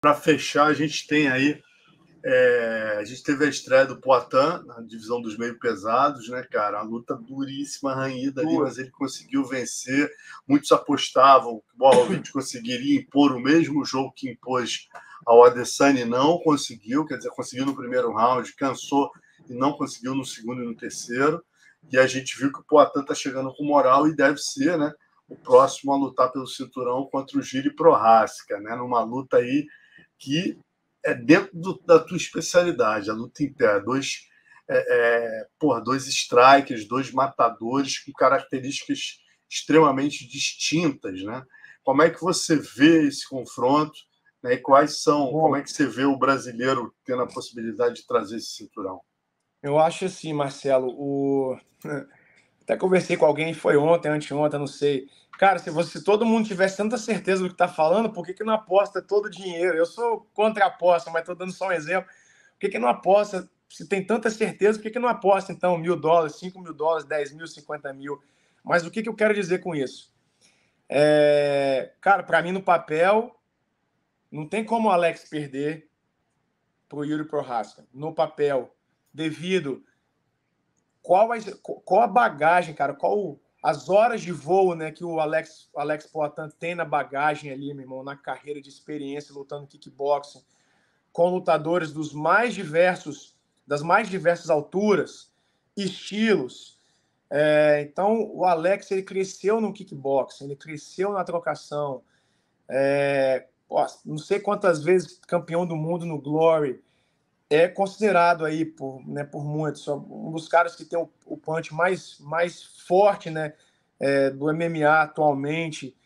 para fechar, a gente tem aí. É, a gente teve a estreia do Poitin na divisão dos meio pesados, né, cara? Uma luta duríssima, ranhida ali, mas ele conseguiu vencer. Muitos apostavam que o Borrovic conseguiria impor o mesmo jogo que impôs ao Adesanya não conseguiu, quer dizer, conseguiu no primeiro round, cansou e não conseguiu no segundo e no terceiro. E a gente viu que o Poitin está chegando com moral e deve ser, né? O próximo a lutar pelo cinturão contra o Giri Prohaska, né? Numa luta aí que é dentro do, da tua especialidade, a luta em pé. Dois, é, é, porra, dois strikers, dois matadores com características extremamente distintas, né? Como é que você vê esse confronto? Né? E quais são? Bom, como é que você vê o brasileiro tendo a possibilidade de trazer esse cinturão? Eu acho assim, Marcelo, o Até conversei com alguém, foi ontem, anteontem, não sei. Cara, se, você, se todo mundo tivesse tanta certeza do que está falando, por que, que não aposta todo o dinheiro? Eu sou contra a aposta, mas estou dando só um exemplo. Por que, que não aposta? Se tem tanta certeza, por que, que não aposta, então, mil dólares, cinco mil dólares, dez mil, cinquenta mil? Mas o que, que eu quero dizer com isso? É, cara, para mim, no papel, não tem como o Alex perder para o Yuri Prohaska. No papel, devido qual a, qual a bagagem, cara, qual as horas de voo né, que o Alex, Alex Poitin tem na bagagem ali, meu irmão, na carreira de experiência lutando kickboxing, com lutadores dos mais diversos, das mais diversas alturas, estilos. É, então, o Alex ele cresceu no kickboxing, ele cresceu na trocação. É, ó, não sei quantas vezes campeão do mundo no Glory, é considerado aí por, né, por muitos, um dos caras que tem o, punch mais, mais forte né, é, do MMA atualmente.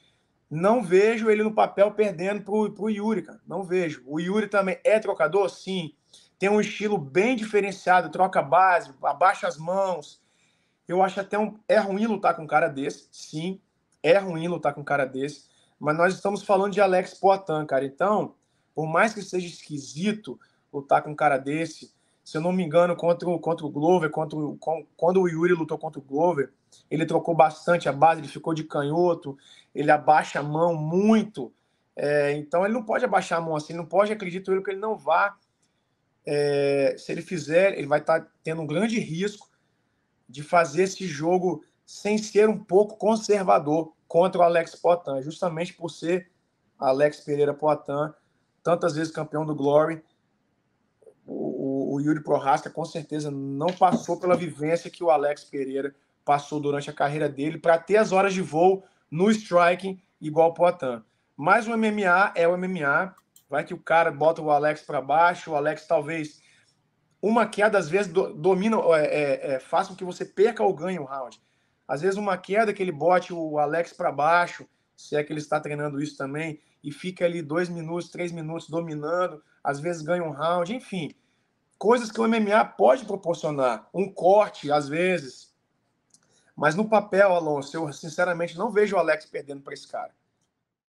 Não vejo ele no papel perdendo pro, pro Yuri, cara. Não vejo. O Yuri também é trocador? Sim. Tem um estilo bem diferenciado, troca base, abaixa as mãos. Eu acho até um, é ruim lutar com um cara desse. Sim, é ruim lutar com um cara desse. Mas nós estamos falando de Alex Poitin, cara. Então, por mais que seja esquisito, lutar com um cara desse. Se eu não me engano, contra, contra o Glover, contra, com, quando o Yuri lutou contra o Glover, ele trocou bastante a base, ele ficou de canhoto, ele abaixa a mão muito. É, então ele não pode abaixar a mão assim, não pode, acredito eu, que ele não vá. É, se ele fizer, ele vai estar tá tendo um grande risco de fazer esse jogo sem ser um pouco conservador contra o Alex Poitin, justamente por ser Alex Pereira Poitin, tantas vezes campeão do Glory, o Yuri Prohaska com certeza não passou pela vivência que o Alex Pereira passou durante a carreira dele para ter as horas de voo no striking igual o Poitin. Mas o MMA é o MMA, vai que o cara bota o Alex para baixo, o Alex talvez uma queda às vezes do, domina, é, é, é faz com que você perca ou ganhe o round. Às vezes uma queda que ele bote o Alex para baixo, se é que ele está treinando isso também, e fica ali dois minutos, três minutos dominando, às vezes ganha um round, enfim coisas que o MMA pode proporcionar. Um corte, às vezes. Mas no papel, Alonso, eu sinceramente não vejo o Alex perdendo para esse cara.